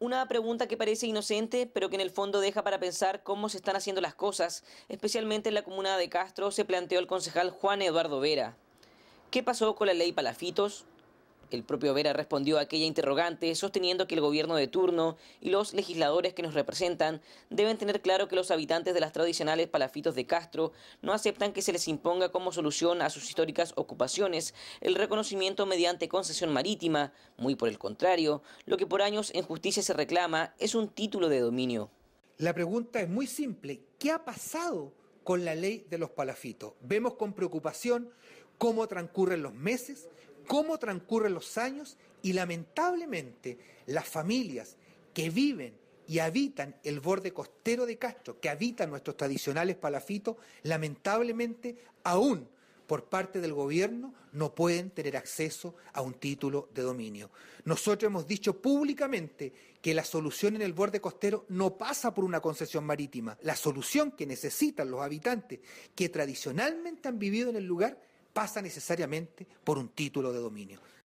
Una pregunta que parece inocente, pero que en el fondo deja para pensar cómo se están haciendo las cosas, especialmente en la comuna de Castro, se planteó el concejal Juan Eduardo Vera. ¿Qué pasó con la ley Palafitos? El propio Vera respondió a aquella interrogante sosteniendo que el gobierno de turno y los legisladores que nos representan deben tener claro que los habitantes de las tradicionales palafitos de Castro no aceptan que se les imponga como solución a sus históricas ocupaciones el reconocimiento mediante concesión marítima. Muy por el contrario, lo que por años en justicia se reclama es un título de dominio. La pregunta es muy simple. ¿Qué ha pasado con la ley de los palafitos? Vemos con preocupación cómo transcurren los meses, cómo transcurren los años y lamentablemente las familias que viven y habitan el borde costero de Castro, que habitan nuestros tradicionales palafitos, lamentablemente aún por parte del gobierno no pueden tener acceso a un título de dominio. Nosotros hemos dicho públicamente que la solución en el borde costero no pasa por una concesión marítima. La solución que necesitan los habitantes que tradicionalmente han vivido en el lugar pasa necesariamente por un título de dominio.